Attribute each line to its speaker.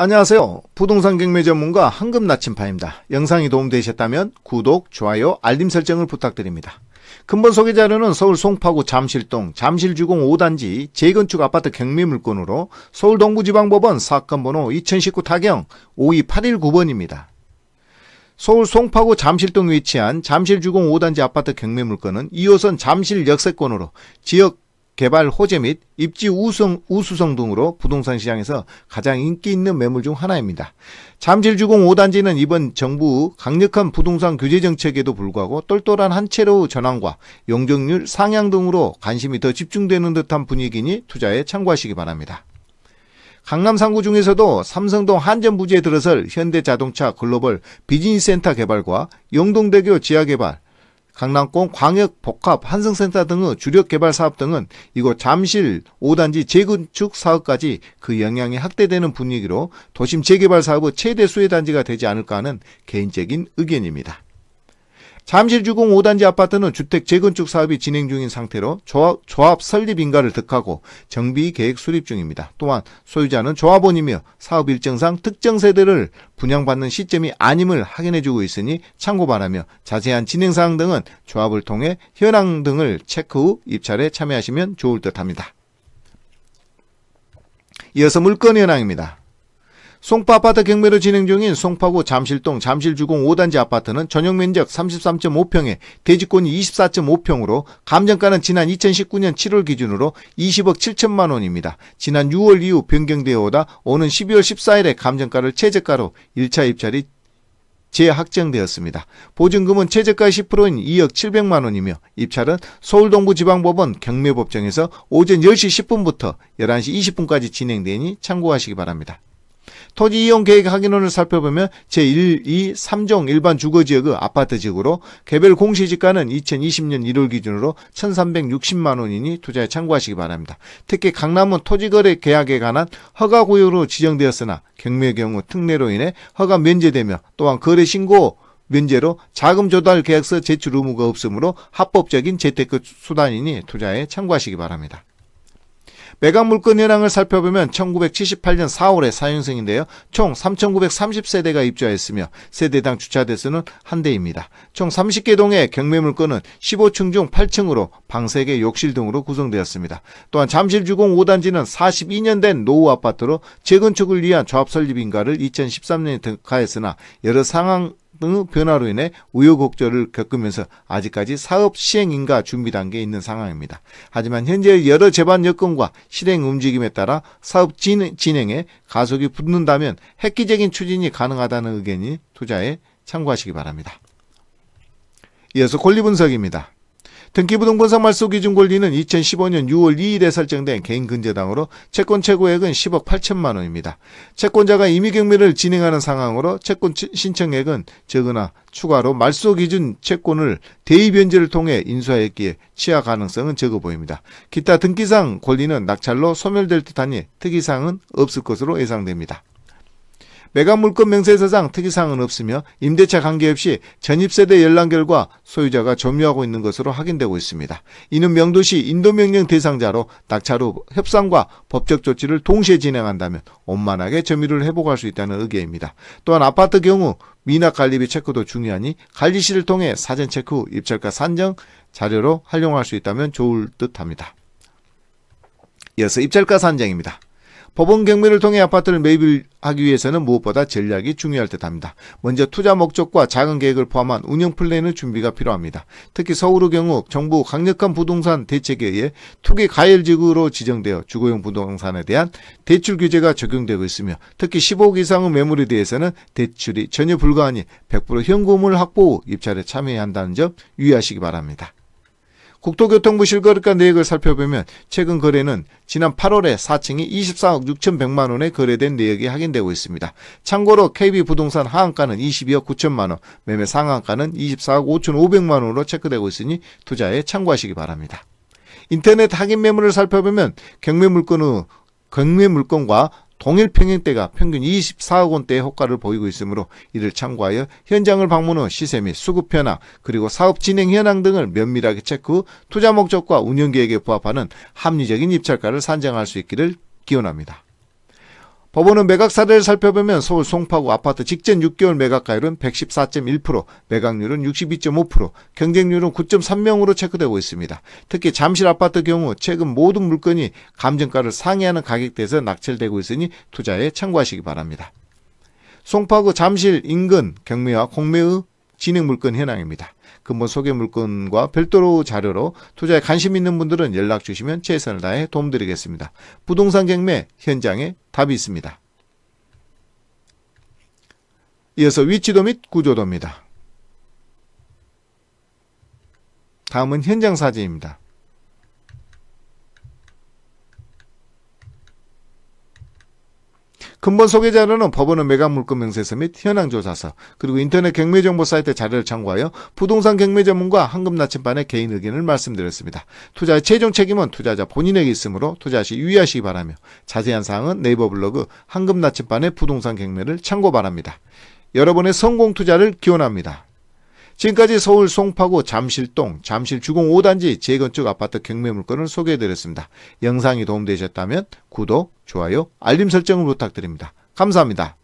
Speaker 1: 안녕하세요. 부동산 경매 전문가 황금나침파입니다. 영상이 도움되셨다면 구독, 좋아요, 알림 설정을 부탁드립니다. 근본 소개 자료는 서울 송파구 잠실동 잠실주공 5단지 재건축 아파트 경매 물건으로 서울 동부지방법원 사건 번호 2019 타경 52819번입니다. 서울 송파구 잠실동 에 위치한 잠실주공 5단지 아파트 경매 물건은 2호선 잠실 역세권으로 지역 개발 호재 및 입지 우수성, 우수성 등으로 부동산 시장에서 가장 인기 있는 매물 중 하나입니다. 잠실주공 5단지는 이번 정부 강력한 부동산 규제 정책에도 불구하고 똘똘한 한 채로 전환과 용적률 상향 등으로 관심이 더 집중되는 듯한 분위기니 투자에 참고하시기 바랍니다. 강남 상구 중에서도 삼성동 한전부지에 들어설 현대자동차 글로벌 비즈니스센터 개발과 영동대교 지하개발, 강남권 광역복합 환승센터 등의 주력 개발 사업 등은 이곳 잠실 5단지 재건축 사업까지 그 영향이 확대되는 분위기로 도심 재개발 사업의 최대 수혜 단지가 되지 않을까 하는 개인적인 의견입니다. 잠실 주공 5단지 아파트는 주택 재건축 사업이 진행 중인 상태로 조합, 조합 설립 인가를 득하고 정비 계획 수립 중입니다. 또한 소유자는 조합원이며 사업 일정상 특정 세대를 분양받는 시점이 아님을 확인해주고 있으니 참고 바라며 자세한 진행사항 등은 조합을 통해 현황 등을 체크 후 입찰에 참여하시면 좋을 듯합니다. 이어서 물건 현황입니다. 송파 아파트 경매로 진행 중인 송파구 잠실동 잠실주공 5단지 아파트는 전용 면적 33.5평에 대지권이 24.5평으로 감정가는 지난 2019년 7월 기준으로 20억 7천만 원입니다. 지난 6월 이후 변경되어 오다 오는 12월 14일에 감정가를 최저가로 1차 입찰이 재확정되었습니다. 보증금은 최저가 10%인 2억 700만 원이며 입찰은 서울동부지방법원 경매법정에서 오전 10시 10분부터 11시 20분까지 진행되니 참고하시기 바랍니다. 토지 이용 계획 확인원을 살펴보면 제1, 2, 3종 일반 주거지역의 아파트 지역으로 개별 공시지가는 2020년 1월 기준으로 1360만 원이니 투자에 참고하시기 바랍니다. 특히 강남은 토지거래 계약에 관한 허가 고유로 지정되었으나 경매 경우 특례로 인해 허가 면제되며 또한 거래 신고 면제로 자금 조달 계약서 제출 의무가 없으므로 합법적인 재테크 수단이니 투자에 참고하시기 바랍니다. 매각물권 현황을 살펴보면 1978년 4월에 사용승인데요. 총 3,930세대가 입주하였으며 세대당 주차 대수는 한 대입니다. 총 30개 동의 경매물건은 15층 중 8층으로 방 3개, 욕실 등으로 구성되었습니다. 또한 잠실 주공 5단지는 42년 된 노후 아파트로 재건축을 위한 조합 설립 인가를 2013년에 가했으나 여러 상황 등의 변화로 인해 우여곡절을 겪으면서 아직까지 사업 시행인가 준비 단계에 있는 상황입니다. 하지만 현재 여러 재반 여건과 실행 움직임에 따라 사업 진행에 가속이 붙는다면 획기적인 추진이 가능하다는 의견이 투자에 참고하시기 바랍니다. 이어서 권리 분석입니다. 등기부등본상 말소 기준 권리는 2015년 6월 2일에 설정된 개인근저당으로 채권 최고액은 10억 8천만 원입니다. 채권자가 임의경매를 진행하는 상황으로 채권 신청액은 적으나 추가로 말소 기준 채권을 대입변제를 통해 인수하였기에 취하 가능성은 적어 보입니다. 기타 등기상 권리는 낙찰로 소멸될 듯하니 특이사항은 없을 것으로 예상됩니다. 매각물건 명세서상 특이사항은 없으며 임대차 관계없이 전입세대 연락결과 소유자가 점유하고 있는 것으로 확인되고 있습니다. 이는 명도시 인도명령 대상자로 낙찰후 협상과 법적 조치를 동시에 진행한다면 원만하게 점유를 회복할 수 있다는 의견입니다. 또한 아파트 경우 미납 관리비 체크도 중요하니 관리실을 통해 사전 체크 후 입찰가 산정 자료로 활용할 수 있다면 좋을 듯합니다. 이어서 입찰가 산정입니다. 법원 경매를 통해 아파트를 매입을 하기 위해서는 무엇보다 전략이 중요할 듯합니다. 먼저 투자 목적과 작은 계획을 포함한 운영 플랜의 준비가 필요합니다. 특히 서울의 경우 정부 강력한 부동산 대책에 의해 투기 가열 지구로 지정되어 주거용 부동산에 대한 대출 규제가 적용되고 있으며 특히 15억 이상의 매물에 대해서는 대출이 전혀 불가하니 100% 현금을 확보 후 입찰에 참여해야 한다는 점 유의하시기 바랍니다. 국토교통부 실거래가 내역을 네 살펴보면 최근 거래는 지난 8월에 4층이 24억 6,100만 원에 거래된 내역이 확인되고 있습니다. 참고로 KB 부동산 하한가는 22억 9천만 원, 매매 상한가는 24억 5,500만 원으로 체크되고 있으니 투자에 참고하시기 바랍니다. 인터넷 확인 매물을 살펴보면 경매 물건후 경매 물건과 동일 평행대가 평균 24억 원대의 효과를 보이고 있으므로 이를 참고하여 현장을 방문 후 시세 및 수급 현황 그리고 사업 진행 현황 등을 면밀하게 체크 후 투자 목적과 운영 계획에 부합하는 합리적인 입찰가를 산정할 수 있기를 기원합니다. 법원은 매각 사례를 살펴보면 서울 송파구 아파트 직전 6개월 매각가율은 114.1%, 매각률은 62.5%, 경쟁률은 9.3명으로 체크되고 있습니다. 특히 잠실 아파트 경우 최근 모든 물건이 감정가를 상회하는 가격대에서 낙찰되고 있으니 투자에 참고하시기 바랍니다. 송파구 잠실 인근 경매와 공매의 진행 물건 현황입니다. 근본 소개 물건과 별도로 자료로 투자에 관심 있는 분들은 연락 주시면 최선을 다해 도움드리겠습니다. 부동산 경매 현장에 답이 있습니다. 이어서 위치도 및 구조도입니다. 다음은 현장 사진입니다. 근본 소개자료는 법원의매각물금 명세서 및 현황 조사서 그리고 인터넷 경매 정보 사이트 자료를 참고하여 부동산 경매 전문가 황금 나침반의 개인 의견을 말씀드렸습니다. 투자의 최종 책임은 투자자 본인에게 있으므로 투자 시 유의하시기 바라며 자세한 사항은 네이버 블로그 황금 나침반의 부동산 경매를 참고 바랍니다. 여러분의 성공 투자를 기원합니다. 지금까지 서울 송파구 잠실동 잠실주공 5단지 재건축 아파트 경매 물건을 소개해드렸습니다. 영상이 도움되셨다면 구독, 좋아요, 알림 설정을 부탁드립니다. 감사합니다.